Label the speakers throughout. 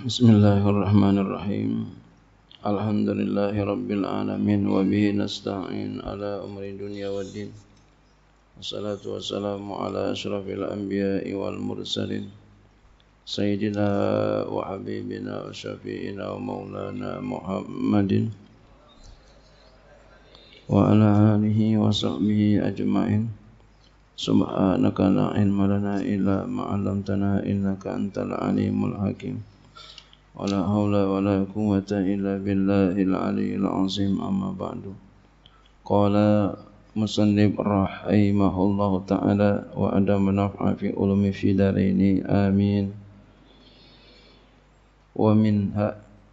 Speaker 1: Bismillahirrahmanirrahim. Alhamdulillahirabbil alamin wa bihi nasta'in ala umuri dunya waddin. Wassalatu wassalamu ala asyrafil anbiya'i wal mursalin. Sayyidina wa habibina wa syafi'ina wa maulana Muhammadin wa ala alihi wa sahbihi ajma'in subhanaka la ilma lana illa ma 'allamtana innaka antal alimul hakim ولا حول ولا قوة إلا بالله العلي العظيم أما بعد قال مصنف رحمه الله تعالى وأدام نفع في علوم في دارين آمين ومنها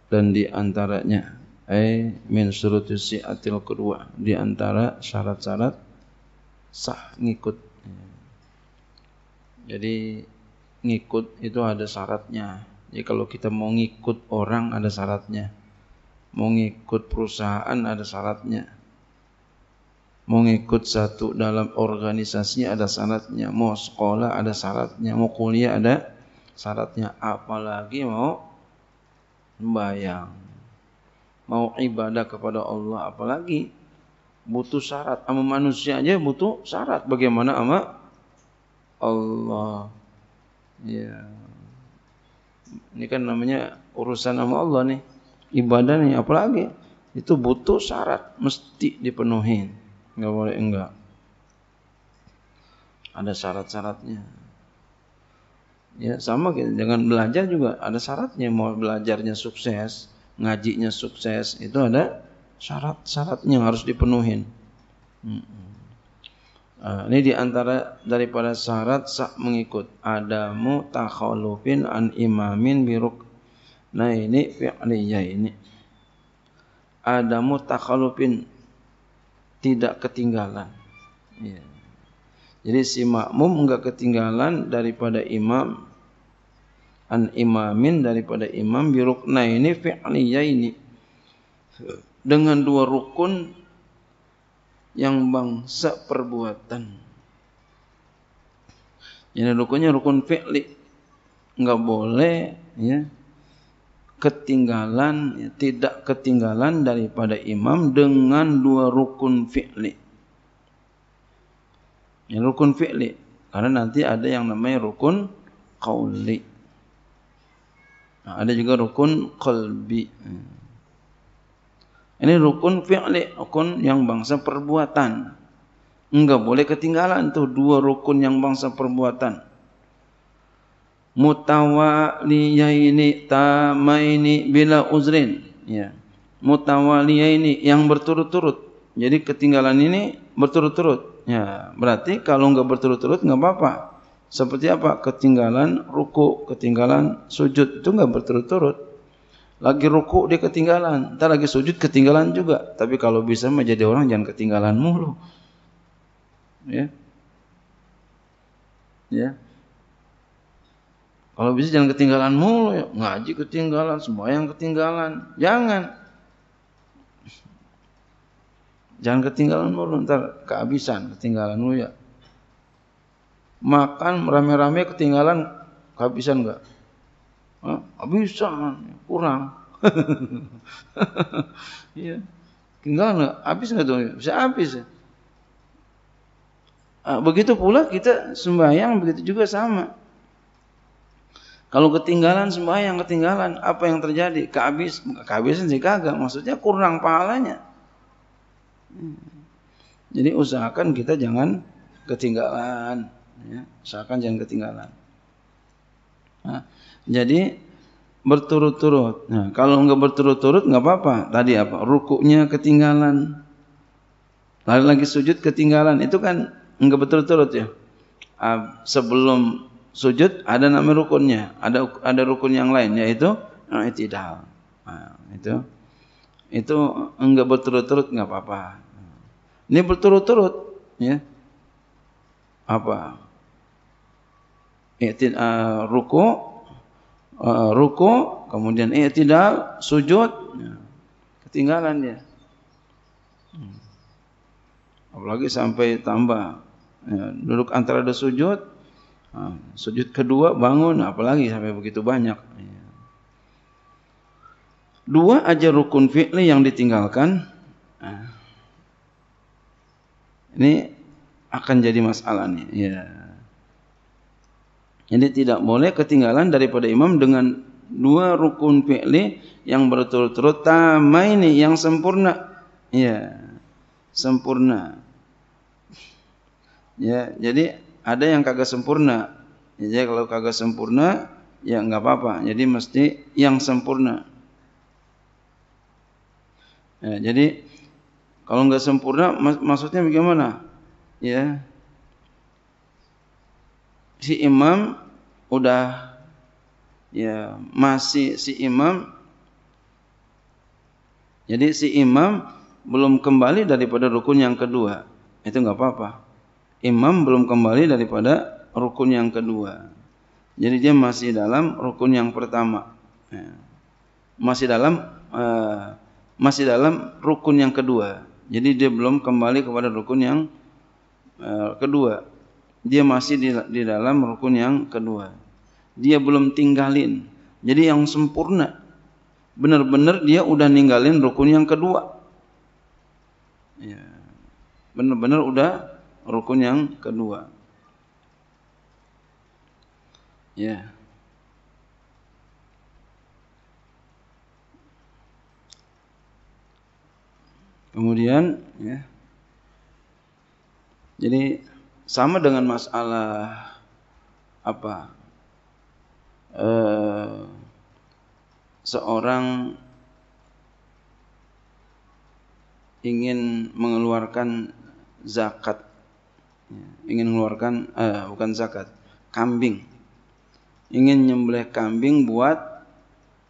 Speaker 1: dan di antaranya ay min syuruti si'atil kedua di antara syarat-syarat sah ngikut jadi ngikut itu ada syaratnya jadi kalau kita mau ngikut orang ada syaratnya. Mau ngikut perusahaan ada syaratnya. Mau ngikut satu dalam organisasi ada syaratnya. Mau sekolah ada syaratnya. Mau kuliah ada syaratnya. Apalagi mau membayang. Mau ibadah kepada Allah apalagi butuh syarat. Sama manusia aja butuh syarat. Bagaimana sama Allah? Ya. Yeah. Ini kan namanya urusan sama Allah nih. ibadah nih apalagi itu butuh syarat mesti dipenuhi. Enggak boleh enggak. Ada syarat-syaratnya. Ya, sama kita dengan belajar juga ada syaratnya mau belajarnya sukses, ngajinya sukses, itu ada syarat-syaratnya harus dipenuhin. Hmm. Uh, ini diantara daripada syarat sah mengikut adamu takhalufin an imamin biruk. Nah ini fi'liyah ini. Adamu takhalufin tidak ketinggalan. Ya. Jadi si makmum enggak ketinggalan daripada imam an imamin daripada imam Nah ini fi'liyah ini. Dengan dua rukun yang bangsa perbuatan. Jadi rukunnya rukun fi'li. Enggak boleh ya ketinggalan ya, tidak ketinggalan daripada imam dengan dua rukun fi'li. Ya, rukun fi'li karena nanti ada yang namanya rukun qauli. Nah, ada juga rukun qalbi. Hmm. Ini rukun fi'li, rukun yang bangsa perbuatan. Enggak boleh ketinggalan tuh dua rukun yang bangsa perbuatan. Mutawaliyaini tamaini bila uzrin. Ya. Mutawaliyaini yang berturut-turut. Jadi ketinggalan ini berturut-turut. Ya, berarti kalau enggak berturut-turut enggak apa-apa. Seperti apa? Ketinggalan ruku, ketinggalan sujud itu enggak berturut-turut. Lagi ruku dia ketinggalan, entar lagi sujud ketinggalan juga. Tapi kalau bisa menjadi orang jangan ketinggalan mulu. Ya. Ya. Kalau bisa jangan ketinggalan mulu ya. Ngaji ketinggalan, semua yang ketinggalan. Jangan. Jangan ketinggalan mulu, entar kehabisan, ketinggalan mulu ya. Makan rame-rame ketinggalan, kehabisan enggak? bisa kurang ya tinggal nggak habis enggak tuh bisa habis begitu pula kita sembahyang begitu juga sama kalau ketinggalan sembahyang ketinggalan apa yang terjadi kehabis kehabisan sih kagak maksudnya kurang pahalanya jadi usahakan kita jangan ketinggalan ya. usahakan jangan ketinggalan nah, jadi berturut-turut. Nah, kalau enggak berturut-turut enggak apa-apa. Tadi apa? Rukuknya ketinggalan. Lalu lagi sujud ketinggalan. Itu kan enggak berturut-turut ya. Ah, sebelum sujud ada nama rukunnya. Ada ada rukun yang lain yaitu nah, itidal. Nah, itu itu enggak berturut-turut enggak apa-apa. Ini berturut-turut ya. Apa? Itin, uh, ah, ruku uh, ruku, kemudian tidak, sujud, ya, ketinggalan dia. Hmm. Apalagi sampai tambah ya, duduk antara ada sujud, sujud kedua bangun, apalagi sampai begitu banyak. Ya. Dua aja rukun fi'li yang ditinggalkan. ini akan jadi masalah nih. Ya. Jadi tidak boleh ketinggalan daripada imam dengan dua rukun fi'li yang berturut-turut tamaini yang sempurna. Ya. Sempurna. Ya, jadi ada yang kagak sempurna. Jadi ya, kalau kagak sempurna ya enggak apa-apa. Jadi mesti yang sempurna. Ya, jadi kalau enggak sempurna mak maksudnya bagaimana? Ya si imam udah ya masih si imam jadi si imam belum kembali daripada rukun yang kedua itu nggak apa-apa imam belum kembali daripada rukun yang kedua jadi dia masih dalam rukun yang pertama ya. masih dalam uh, masih dalam rukun yang kedua jadi dia belum kembali kepada rukun yang uh, kedua dia masih di, di dalam rukun yang kedua. Dia belum tinggalin. Jadi yang sempurna benar-benar dia udah ninggalin rukun yang kedua. benar ya. Benar-benar udah rukun yang kedua. Ya. Kemudian ya. Jadi sama dengan masalah apa? Eh, seorang ingin mengeluarkan zakat, ya, ingin mengeluarkan eh, bukan zakat, kambing, ingin nyembelih kambing buat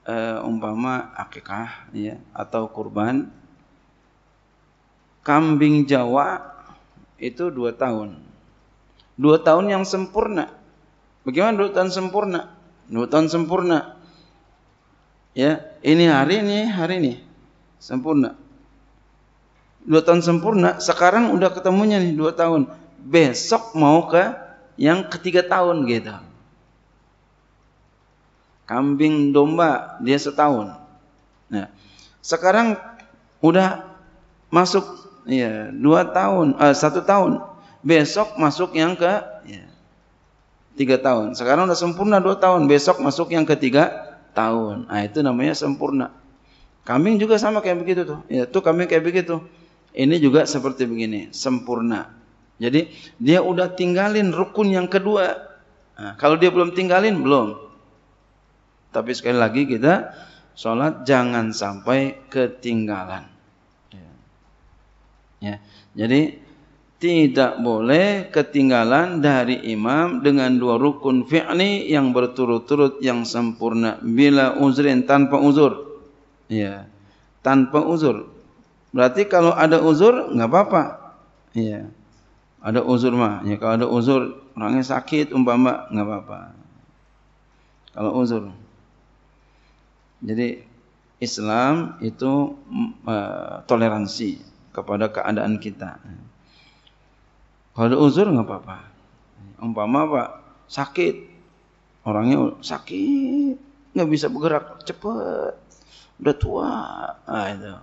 Speaker 1: eh, umpama akikah, ya, atau kurban. Kambing Jawa itu dua tahun, Dua tahun yang sempurna. Bagaimana dua tahun sempurna? Dua tahun sempurna. Ya, ini hari ini, hari ini. Sempurna. Dua tahun sempurna, sekarang udah ketemunya nih dua tahun. Besok mau ke yang ketiga tahun gitu. Kambing domba dia setahun. Nah, sekarang udah masuk ya dua tahun, uh, satu tahun besok masuk yang ke ya, tiga tahun. Sekarang udah sempurna dua tahun, besok masuk yang ketiga tahun. Nah itu namanya sempurna. Kambing juga sama kayak begitu tuh. Ya tuh kambing kayak begitu. Ini juga seperti begini, sempurna. Jadi dia udah tinggalin rukun yang kedua. Nah, kalau dia belum tinggalin belum. Tapi sekali lagi kita sholat jangan sampai ketinggalan. Ya. ya. Jadi tidak boleh ketinggalan dari imam dengan dua rukun fi'li yang berturut-turut yang sempurna bila uzrin tanpa uzur ya tanpa uzur berarti kalau ada uzur nggak apa-apa ya ada uzur mah ya kalau ada uzur orangnya sakit umpama nggak apa-apa kalau uzur jadi Islam itu uh, toleransi kepada keadaan kita. Kalau ada uzur nggak apa-apa. Umpama pak sakit, orangnya sakit, nggak bisa bergerak cepet, udah tua, ah itu. Ya,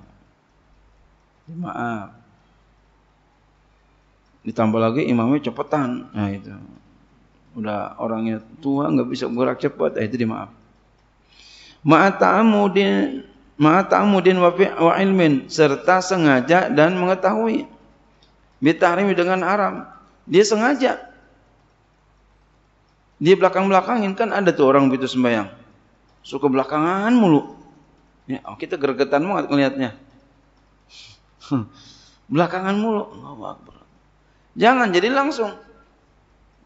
Speaker 1: maaf. Ditambah lagi imamnya cepetan, nah itu. Udah orangnya tua nggak bisa bergerak cepet, nah, itu dimaaf. Ma'ata'amudin Ma'ata'amudin wa ilmin serta sengaja dan mengetahui Bitahrimi dengan haram. Dia sengaja. Dia belakang-belakangin kan ada tuh orang begitu sembahyang. Suka belakangan mulu. Ya, oh, kita gergetan banget ngelihatnya. Hmm. belakangan mulu. Akbar. Jangan jadi langsung.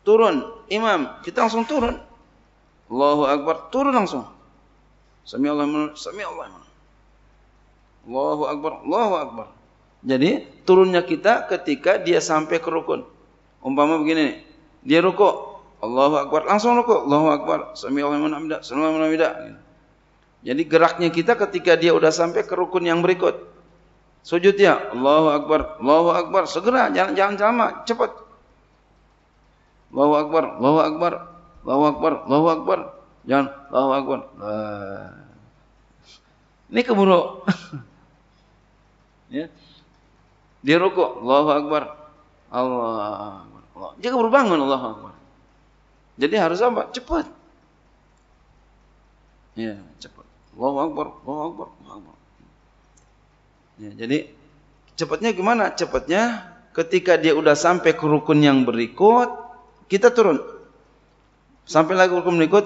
Speaker 1: Turun imam, kita langsung turun. Allahu Akbar, turun langsung. Sami Allah, sami Allah. Allahu Akbar, Allahu Akbar. Jadi turunnya kita ketika dia sampai ke rukun. Umpama begini nih, dia rukuk, Allahu Akbar, langsung rukuk, Allahu Akbar, Sami Allahu liman hamidah, Sami liman Jadi geraknya kita ketika dia udah sampai ke rukun yang berikut. Sujud ya, Allahu Akbar, Allahu Akbar, segera, jangan jangan lama, cepat. Allahu Akbar, Allahu Akbar, Allahu Akbar, Allahu Akbar. Jangan Allahu Akbar. Nah. Ini keburu. ya. Dia rukuk, Allahu Akbar. Allah Akbar. Allah. Dia baru bangun, Allahu Akbar. Jadi harus apa? Cepat. Ya, cepat. Allahu Akbar, Allahu Akbar, Allahu Akbar. Ya, jadi cepatnya gimana? Cepatnya ketika dia udah sampai ke rukun yang berikut, kita turun. Sampai lagi rukun berikut,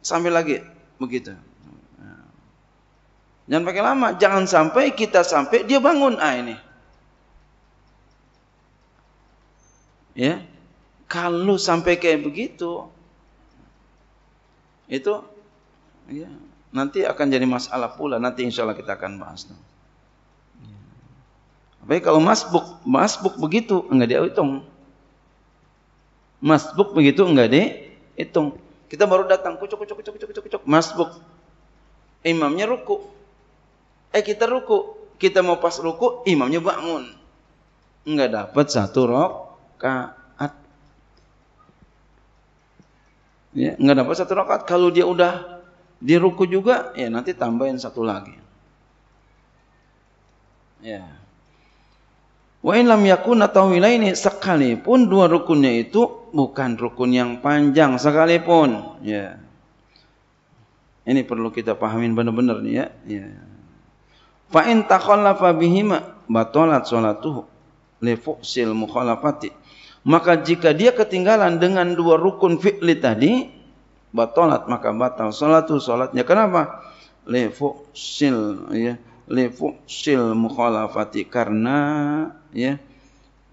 Speaker 1: sampai lagi begitu. Ya. Jangan pakai lama, jangan sampai kita sampai dia bangun. Ah ini. ya kalau sampai kayak begitu itu ya, nanti akan jadi masalah pula nanti insya Allah kita akan bahas tapi ya. kalau masbuk masbuk begitu enggak dihitung masbuk begitu enggak dihitung kita baru datang kucuk kucuk kucuk kucuk kucuk kucuk masbuk imamnya ruku eh kita ruku kita mau pas ruku imamnya bangun enggak dapat satu rok rakaat. Ya, nggak dapat satu rakaat. Kalau dia udah di ruku juga, ya nanti tambahin satu lagi. Ya. Wa in lam yakun atau ini sekalipun dua rukunnya itu bukan rukun yang panjang sekalipun, ya. Ini perlu kita pahamin benar-benar nih ya. ya. Fa in takhallafa bihima batalat salatuhu li fuqsil mukhalafati maka jika dia ketinggalan dengan dua rukun fi'li tadi, batalat maka batal salatu salatnya. Kenapa? Li ya, li mukhalafati karena ya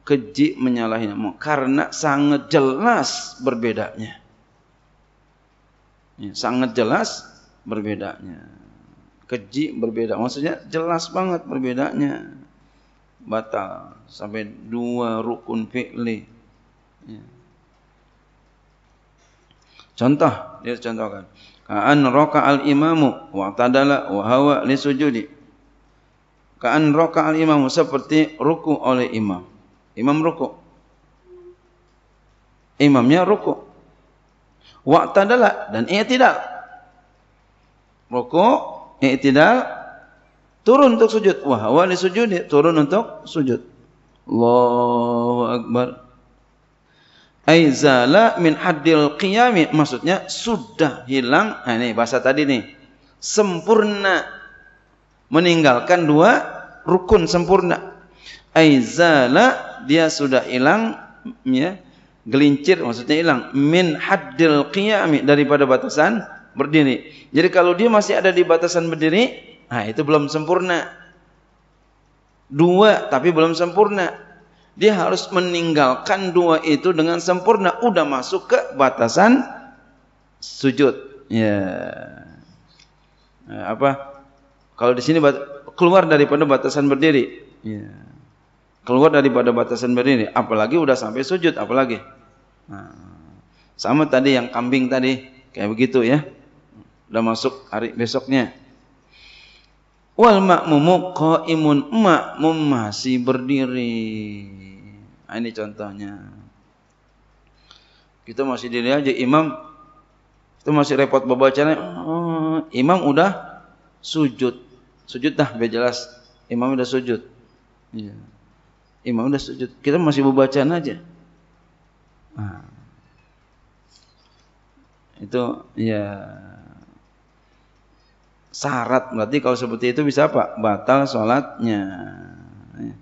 Speaker 1: keji menyalahinya karena sangat jelas berbedanya. Ya, sangat jelas berbedanya. Keji berbeda, maksudnya jelas banget berbedanya. Batal sampai dua rukun fi'li Ya. Contoh, dia contohkan. Ka'an roka al imamu wa tadala wa hawa li sujudi. Ka'an roka al imamu seperti ruku oleh imam. Imam ruku. Imamnya ruku. Wa tadala dan tidak. Ruku, tidak. turun untuk sujud. Wa hawa li sujudi, turun untuk sujud. Allahu akbar. Aizala min haddil qiyami. Maksudnya sudah hilang. Nah, ini bahasa tadi nih. Sempurna. Meninggalkan dua rukun sempurna. Aizala dia sudah hilang ya gelincir maksudnya hilang min haddil qiyami daripada batasan berdiri. Jadi kalau dia masih ada di batasan berdiri, nah itu belum sempurna. Dua tapi belum sempurna dia harus meninggalkan dua itu dengan sempurna udah masuk ke batasan sujud ya nah, apa kalau di sini keluar daripada batasan berdiri ya keluar daripada batasan berdiri apalagi udah sampai sujud apalagi nah, sama tadi yang kambing tadi kayak begitu ya udah masuk hari besoknya Wal makmumu qaimun makmum masih berdiri. Nah, ini contohnya. Kita masih diri aja imam itu masih repot bacaannya. Oh, imam udah sujud. Sujud dah biar jelas. Imam udah sujud. Iya. Imam udah sujud. Kita masih bacaan aja. Nah. Itu ya syarat berarti kalau seperti itu bisa apa? batal sholatnya ya.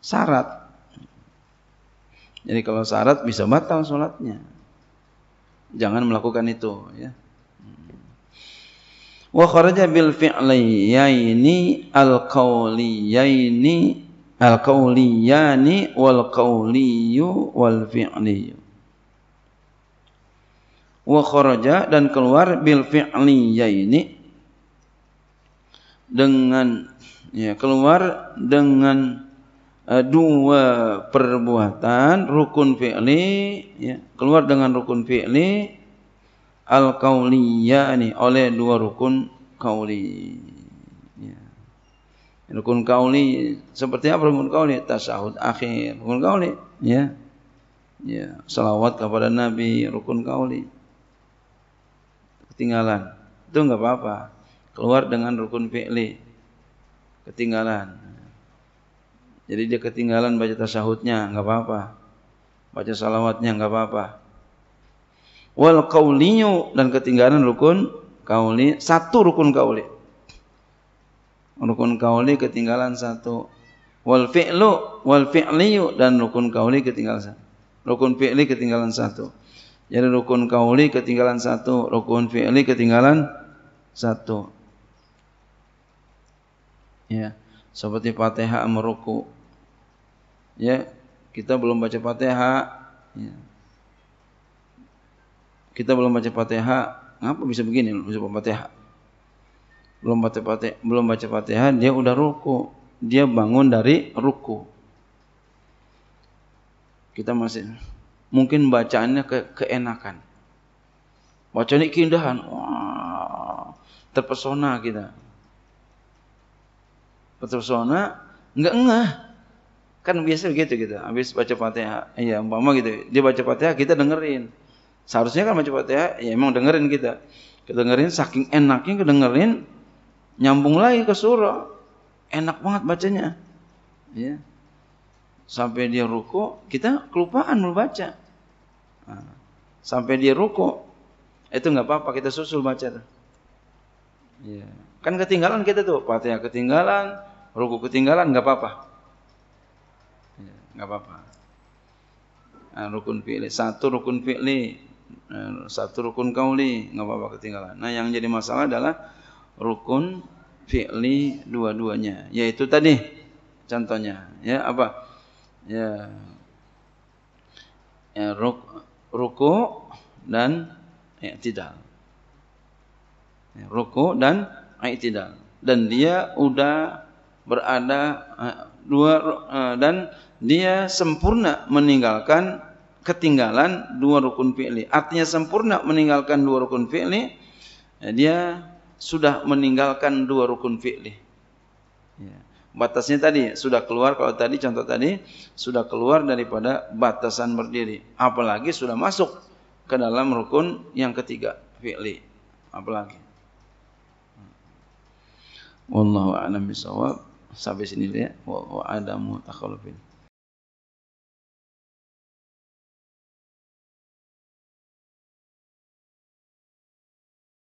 Speaker 1: syarat jadi kalau syarat bisa batal sholatnya jangan melakukan itu ya hmm. wa kharaja bil fi'layaini al qawliyaini al qawliyani wal qawliyu wal fi'liyu wa kharaja dan keluar bil fi'liyaini dengan ya keluar dengan uh, dua perbuatan rukun fi'li ya keluar dengan rukun fi'li al kauliyah ini oleh dua rukun kauli ya. rukun kauli seperti apa rukun kauli tasahud akhir rukun kauli ya ya salawat kepada nabi rukun kauli ketinggalan itu enggak apa-apa keluar dengan rukun fi'li ketinggalan jadi dia ketinggalan baca tasahudnya nggak apa-apa baca salawatnya nggak apa-apa wal kauliyu dan ketinggalan rukun kauli satu rukun kauli rukun kauli ketinggalan satu wal fi'lu wal fi'liyu dan rukun kauli ketinggalan satu rukun fi'li ketinggalan satu jadi rukun kauli ketinggalan satu rukun fi'li ketinggalan satu ya seperti Fatihah meruku ya kita belum baca Fatihah ya. kita belum baca Fatihah ngapa bisa begini bisa baca Fatihah belum baca Fatihah belum baca Fatihah dia udah ruku dia bangun dari ruku kita masih mungkin bacaannya ke keenakan bacaannya keindahan wah terpesona kita terpesona, enggak enggak Kan biasa begitu gitu. Habis baca Fatihah, iya umpama gitu. Dia baca Fatihah, kita dengerin. Seharusnya kan baca Fatihah, ya emang dengerin kita. Kedengerin saking enaknya kedengerin nyambung lagi ke surah. Enak banget bacanya. Ya. Sampai dia ruko, kita kelupaan mau baca nah, sampai dia ruko, itu nggak apa-apa kita susul baca. Ya. Kan ketinggalan kita tuh, Fatihah ketinggalan, ruku ketinggalan nggak apa-apa. Ya, nggak apa-apa. Nah, rukun fi'li satu rukun fi'li eh, satu rukun kauli nggak apa-apa ketinggalan. Nah, yang jadi masalah adalah rukun fi'li dua-duanya, yaitu tadi contohnya ya apa? Ya, ya ruk, ruku dan ya, tidak. Ya, ruku dan i'tidal ah, dan dia udah berada eh, dua eh, dan dia sempurna meninggalkan ketinggalan dua rukun fi'li artinya sempurna meninggalkan dua rukun fi'li eh, dia sudah meninggalkan dua rukun fi'li ya. batasnya tadi sudah keluar kalau tadi contoh tadi sudah keluar daripada batasan berdiri apalagi sudah masuk ke dalam rukun yang ketiga fi'li apalagi Wallahu a'lam bisawab. Sampai sini ya. Wa, wa adamu takhalufin.